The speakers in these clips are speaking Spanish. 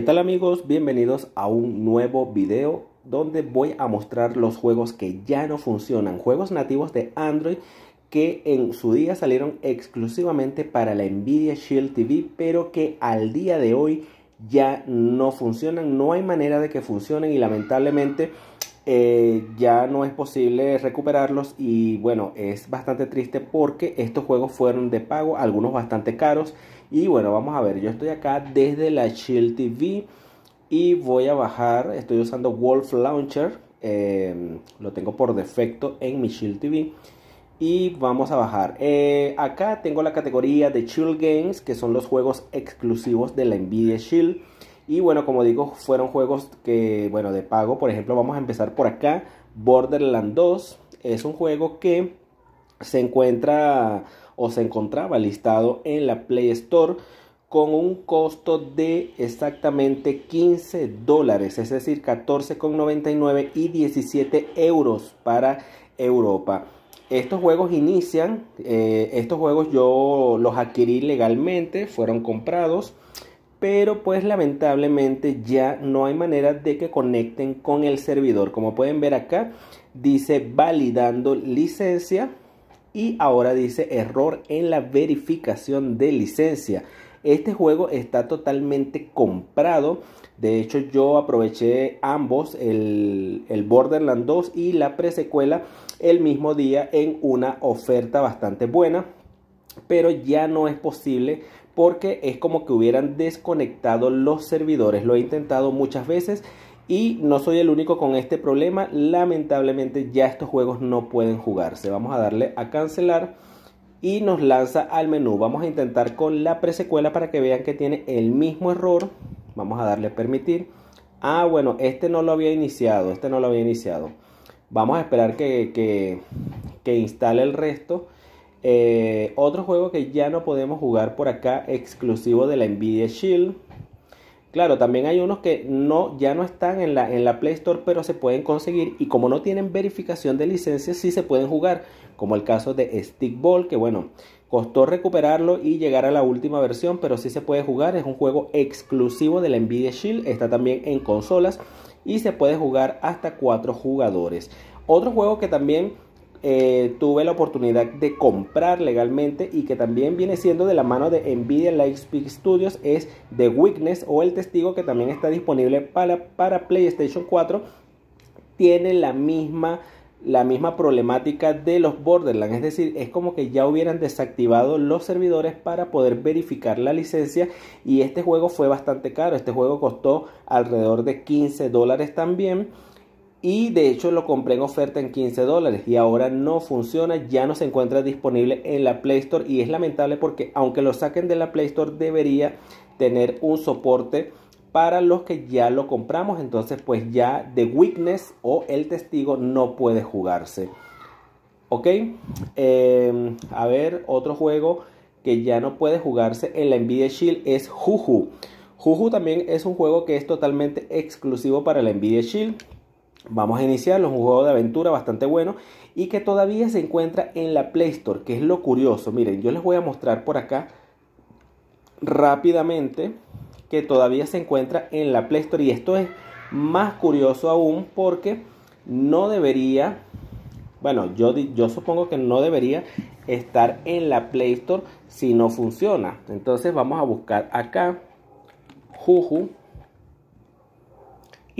¿Qué tal amigos? Bienvenidos a un nuevo video donde voy a mostrar los juegos que ya no funcionan, juegos nativos de Android que en su día salieron exclusivamente para la Nvidia Shield TV, pero que al día de hoy ya no funcionan, no hay manera de que funcionen y lamentablemente eh, ya no es posible recuperarlos y bueno, es bastante triste porque estos juegos fueron de pago, algunos bastante caros y bueno, vamos a ver, yo estoy acá desde la Shield TV y voy a bajar, estoy usando Wolf Launcher, em, lo tengo por defecto en mi Shield TV. Y vamos a bajar. Eh, acá tengo la categoría de Chill Games, que son los juegos exclusivos de la Nvidia Shield. Y bueno, como digo, fueron juegos que, bueno, de pago. Por ejemplo, vamos a empezar por acá. Borderland 2 es un juego que se encuentra o se encontraba listado en la Play Store con un costo de exactamente 15 dólares, es decir, 14,99 y 17 euros para Europa. Estos juegos inician, eh, estos juegos yo los adquirí legalmente, fueron comprados, pero pues lamentablemente ya no hay manera de que conecten con el servidor. Como pueden ver acá, dice validando licencia y ahora dice error en la verificación de licencia. Este juego está totalmente comprado. De hecho, yo aproveché ambos, el, el Borderland 2 y la presecuela, el mismo día en una oferta bastante buena. Pero ya no es posible porque es como que hubieran desconectado los servidores. Lo he intentado muchas veces y no soy el único con este problema. Lamentablemente ya estos juegos no pueden jugarse. Vamos a darle a cancelar y nos lanza al menú. Vamos a intentar con la presecuela para que vean que tiene el mismo error. Vamos a darle a permitir. Ah, bueno, este no lo había iniciado. Este no lo había iniciado. Vamos a esperar que, instale el resto. Eh, otro juego que ya no podemos jugar por acá, exclusivo de la Nvidia Shield Claro, también hay unos que no, ya no están en la, en la Play Store, pero se pueden conseguir y como no tienen verificación de licencia, sí se pueden jugar, como el caso de Stickball, que bueno, costó recuperarlo y llegar a la última versión, pero sí se puede jugar, es un juego exclusivo de la Nvidia Shield, está también en consolas y se puede jugar hasta cuatro jugadores. Otro juego que también eh, tuve la oportunidad de comprar legalmente y que también viene siendo de la mano de Nvidia Lightspeed Studios es The Witness o El Testigo que también está disponible para, para PlayStation 4 tiene la misma la misma problemática de los Borderlands, es decir, es como que ya hubieran desactivado los servidores para poder verificar la licencia y este juego fue bastante caro, este juego costó alrededor de 15 dólares también y de hecho lo compré en oferta en 15 dólares y ahora no funciona, ya no se encuentra disponible en la Play Store y es lamentable porque aunque lo saquen de la Play Store debería tener un soporte para los que ya lo compramos, entonces pues ya The Witness o El Testigo no puede jugarse. Ok, em, a ver, otro juego que ya no puede jugarse en la Nvidia Shield es Juju. Juju también es un juego que es totalmente exclusivo para la Nvidia Shield Vamos a iniciar un juego de aventura bastante bueno y que todavía se encuentra en la Play Store, que es lo curioso. Miren, yo les voy a mostrar por acá rápidamente que todavía se encuentra en la Play Store y esto es más curioso aún porque no debería, bueno, yo, yo supongo que no debería estar en la Play Store si no funciona. Entonces vamos a buscar acá Juju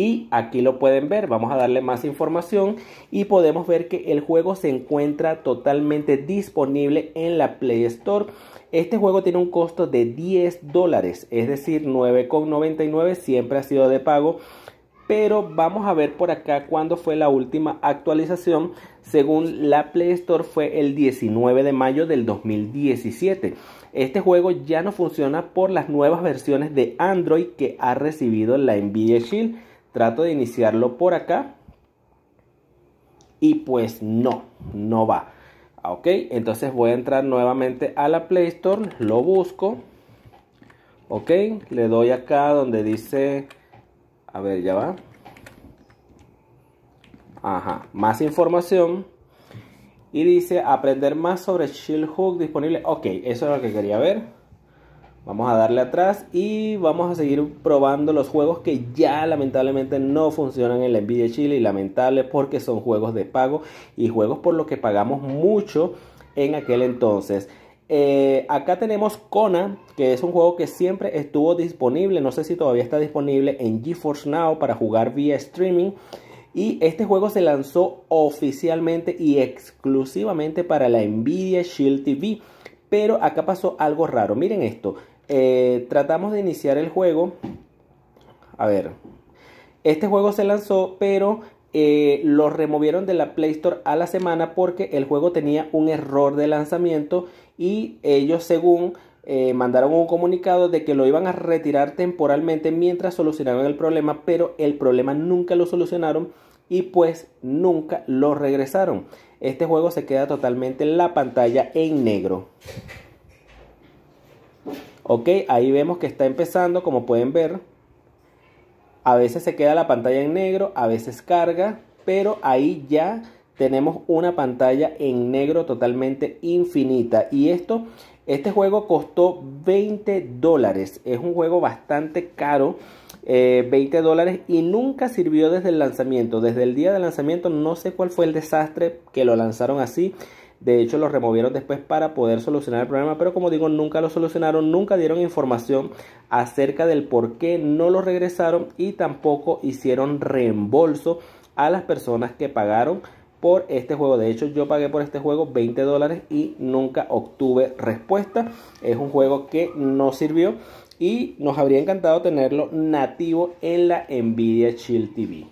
y aquí lo pueden ver, vamos a darle más información y podemos ver que el juego se encuentra totalmente disponible en la Play Store. Este juego tiene un costo de 10 dólares, es decir, 9,99 siempre ha sido de pago. Pero vamos a ver por acá cuándo fue la última actualización. Según la Play Store fue el 19 de mayo del 2017. Este juego ya no funciona por las nuevas versiones de Android que ha recibido la Nvidia Shield Trato de iniciarlo por acá. Y pues no, no va. Ok, entonces voy a entrar nuevamente a la Play Store. Lo busco. Ok, le doy acá donde dice... A ver, ya va. Ajá, más información. Y dice aprender más sobre Shield Hook disponible. Ok, eso es lo que quería ver. Vamos a darle atrás y vamos a seguir probando los juegos que ya lamentablemente no funcionan en la Nvidia Shield y lamentable porque son juegos de pago y juegos por los que pagamos mucho en aquel entonces. Eh, acá tenemos Kona, que es un juego que siempre estuvo disponible, no sé si todavía está disponible en GeForce Now para jugar vía streaming. Y este juego se lanzó oficialmente y exclusivamente para la Nvidia Shield TV. Pero acá pasó algo raro. Miren esto. Eh, tratamos de iniciar el juego. A ver. Este juego se lanzó, pero eh, lo removieron de la Play Store a la semana porque el juego tenía un error de lanzamiento y ellos según eh, mandaron un comunicado de que lo iban a retirar temporalmente mientras solucionaban el problema, pero el problema nunca lo solucionaron y pues nunca lo regresaron. Este juego se queda totalmente en la pantalla en negro. Ok, ahí vemos que está empezando, como pueden ver. A veces se queda la pantalla en negro, a veces carga, pero ahí ya tenemos una pantalla en negro totalmente infinita. Y esto, este juego costó 20 dólares. Es un juego bastante caro, 20 eh, dólares, y nunca sirvió desde el lanzamiento. Desde el día del lanzamiento, no sé cuál fue el desastre que lo lanzaron así. De hecho, lo removieron después para poder solucionar el problema, pero como digo, nunca lo solucionaron, nunca dieron información acerca del por qué no lo regresaron y tampoco hicieron reembolso a las personas que pagaron por este juego. De hecho, yo pagué por este juego 20 dólares y nunca obtuve respuesta. Es un juego que no sirvió y nos habría encantado tenerlo nativo en la Nvidia Chill TV.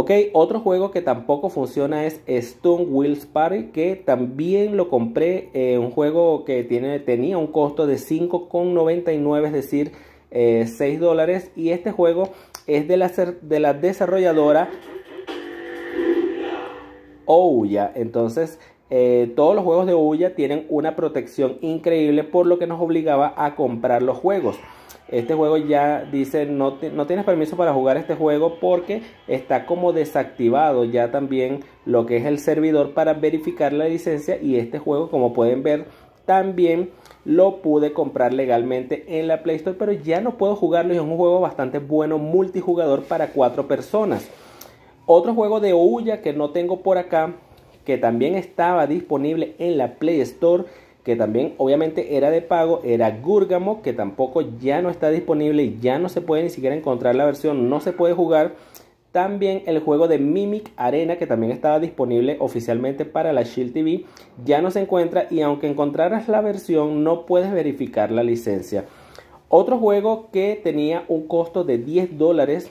Ok, otro juego que tampoco funciona es Stone Wheels Party, que también lo compré, un juego que tiene, tenía un costo de 5,99, es decir, 6 eh, dólares. Y este juego es de la, de la desarrolladora Ouya. Entonces, eh, todos los juegos de Ouya tienen una protección increíble por lo que nos obligaba a comprar los juegos. Este juego ya dice no, no tienes permiso para jugar este juego porque está como desactivado ya también lo que es el servidor para verificar la licencia y este juego como pueden ver también lo pude comprar legalmente en la Play Store pero ya no puedo jugarlo y es un juego bastante bueno multijugador para cuatro personas. Otro juego de Ouya que no tengo por acá que también estaba disponible en la Play Store, que también obviamente era de pago, era Gurgamo, que tampoco ya no está disponible ya no se puede ni siquiera encontrar la versión, no se puede jugar. También el juego de Mimic Arena, que también estaba disponible oficialmente para la Shield TV, ya no se encuentra y aunque encontraras la versión no puedes verificar la licencia. Otro juego que tenía un costo de 10 dólares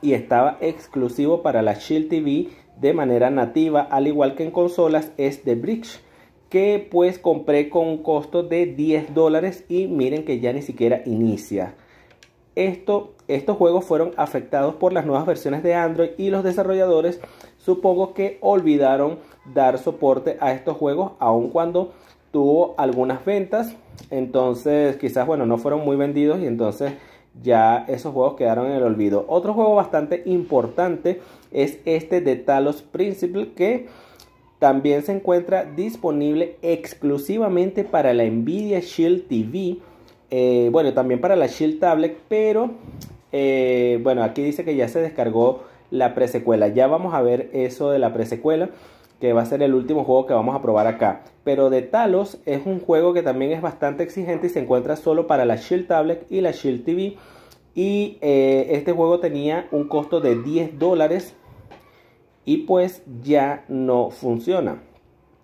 y estaba exclusivo para la Shield TV de manera nativa, al igual que en consolas, es de Bridge, que pues compré con un costo de 10 dólares y miren que ya ni siquiera inicia. Esto, estos juegos fueron afectados por las nuevas versiones de Android y los desarrolladores supongo que olvidaron dar soporte a estos juegos aun cuando tuvo algunas ventas entonces quizás bueno no fueron muy vendidos y entonces ya esos juegos quedaron en el olvido. Otro juego bastante importante es este de Talos Principle que también se encuentra disponible exclusivamente para la Nvidia Shield TV. Eh, bueno, también para la Shield Tablet, pero eh, bueno, aquí dice que ya se descargó la presecuela. Ya vamos a ver eso de la presecuela que va a ser el último juego que vamos a probar acá. Pero de Talos es un juego que también es bastante exigente y se encuentra solo para la Shield Tablet y la Shield TV. Y eh, este juego tenía un costo de 10 dólares y pues ya no funciona.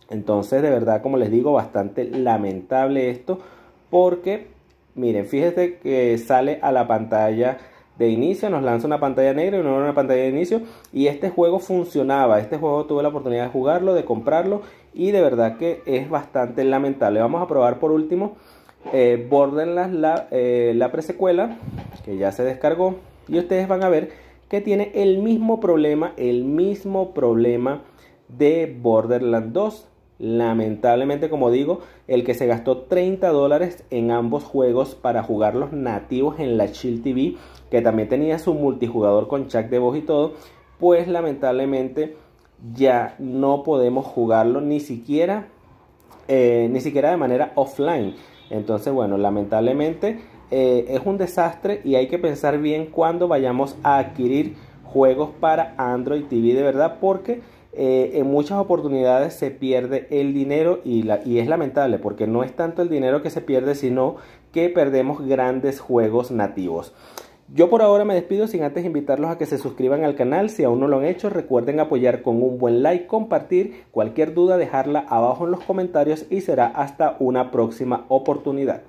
Entonces de verdad, como les digo, bastante lamentable esto porque, miren, fíjense que sale a la pantalla de inicio, nos lanza una pantalla negra y una pantalla de inicio. Y este juego funcionaba, este juego tuve la oportunidad de jugarlo, de comprarlo y de verdad que es bastante lamentable. Vamos a probar por último eh, Borderlands, la, eh, la presecuela, que ya se descargó y ustedes van a ver que tiene el mismo problema, el mismo problema de Borderlands 2 Lamentablemente, como digo, el que se gastó 30 dólares en ambos juegos para jugarlos nativos en la Chill TV, que también tenía su multijugador con chat de voz y todo, pues lamentablemente ya no podemos jugarlo ni siquiera, eh, ni siquiera de manera offline. Entonces, bueno, lamentablemente eh, es un desastre y hay que pensar bien cuando vayamos a adquirir juegos para Android TV de verdad, porque eh, en muchas oportunidades se pierde el dinero y, y es lamentable porque no es tanto el dinero que se pierde, sino que perdemos grandes juegos nativos. Yo por ahora me despido sin antes invitarlos a que se suscriban al canal. Si aún no lo han hecho, recuerden apoyar con un buen like, compartir, cualquier duda dejarla abajo en los comentarios y será hasta una próxima oportunidad.